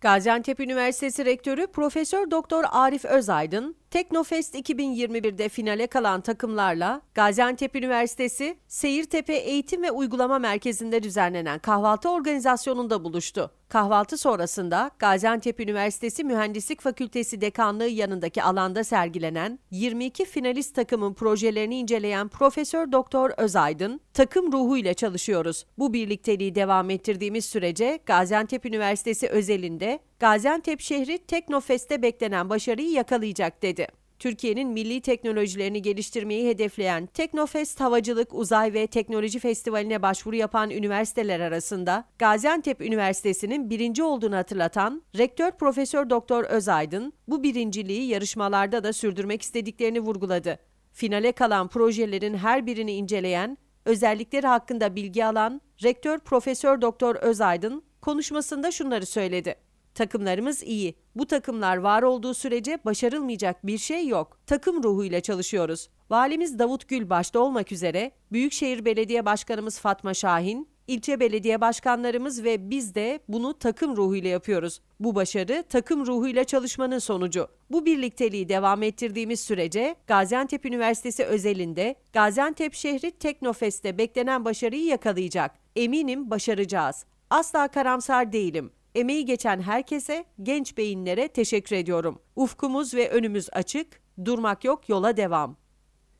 Gaziantep Üniversitesi Rektörü Profesör Doktor Arif Özaydın, Teknofest 2021'de finale kalan takımlarla Gaziantep Üniversitesi Seyirtepe Eğitim ve Uygulama Merkezi'nde düzenlenen kahvaltı organizasyonunda buluştu. Kahvaltı sonrasında Gaziantep Üniversitesi Mühendislik Fakültesi Dekanlığı yanındaki alanda sergilenen 22 finalist takımın projelerini inceleyen Profesör Doktor Özaydın, takım ruhuyla çalışıyoruz. Bu birlikteliği devam ettirdiğimiz sürece Gaziantep Üniversitesi özelinde Gaziantep şehri Teknofest'te beklenen başarıyı yakalayacak dedi. Türkiye'nin milli teknolojilerini geliştirmeyi hedefleyen Teknofest Havacılık, Uzay ve Teknoloji Festivali'ne başvuru yapan üniversiteler arasında Gaziantep Üniversitesi'nin birinci olduğunu hatırlatan Rektör Profesör Doktor Özaydın bu birinciliği yarışmalarda da sürdürmek istediklerini vurguladı. Finale kalan projelerin her birini inceleyen, özellikleri hakkında bilgi alan Rektör Profesör Doktor Özaydın konuşmasında şunları söyledi. Takımlarımız iyi. Bu takımlar var olduğu sürece başarılmayacak bir şey yok. Takım ruhuyla çalışıyoruz. Valimiz Davut Gül başta olmak üzere Büyükşehir Belediye Başkanımız Fatma Şahin, ilçe belediye başkanlarımız ve biz de bunu takım ruhuyla yapıyoruz. Bu başarı takım ruhuyla çalışmanın sonucu. Bu birlikteliği devam ettirdiğimiz sürece Gaziantep Üniversitesi özelinde Gaziantep şehri Teknofest'te beklenen başarıyı yakalayacak. Eminim başaracağız. Asla karamsar değilim emeği geçen herkese, genç beyinlere teşekkür ediyorum. Ufkumuz ve önümüz açık, durmak yok yola devam.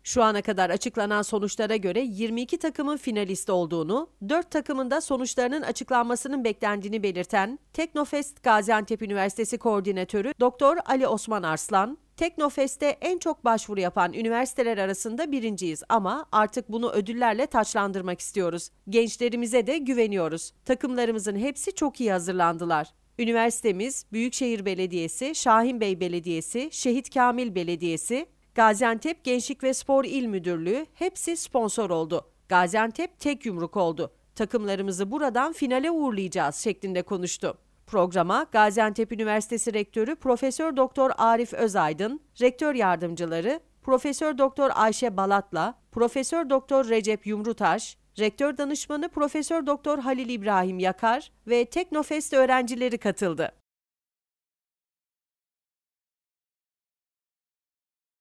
Şu ana kadar açıklanan sonuçlara göre 22 takımın finalist olduğunu, 4 takımın da sonuçlarının açıklanmasının beklendiğini belirten Teknofest Gaziantep Üniversitesi Koordinatörü Doktor Ali Osman Arslan, Teknofest'te en çok başvuru yapan üniversiteler arasında birinciyiz ama artık bunu ödüllerle taçlandırmak istiyoruz. Gençlerimize de güveniyoruz. Takımlarımızın hepsi çok iyi hazırlandılar. Üniversitemiz, Büyükşehir Belediyesi, Şahinbey Belediyesi, Şehit Kamil Belediyesi, Gaziantep Gençlik ve Spor İl Müdürlüğü hepsi sponsor oldu. Gaziantep tek yumruk oldu. Takımlarımızı buradan finale uğurlayacağız şeklinde konuştu. Programa Gaziantep Üniversitesi Rektörü Profesör Doktor Arif Özaydın, rektör yardımcıları Profesör Doktor Ayşe Balat'la Profesör Doktor Recep Yumrutaş, rektör danışmanı Profesör Doktor Halil İbrahim Yakar ve Teknofest öğrencileri katıldı.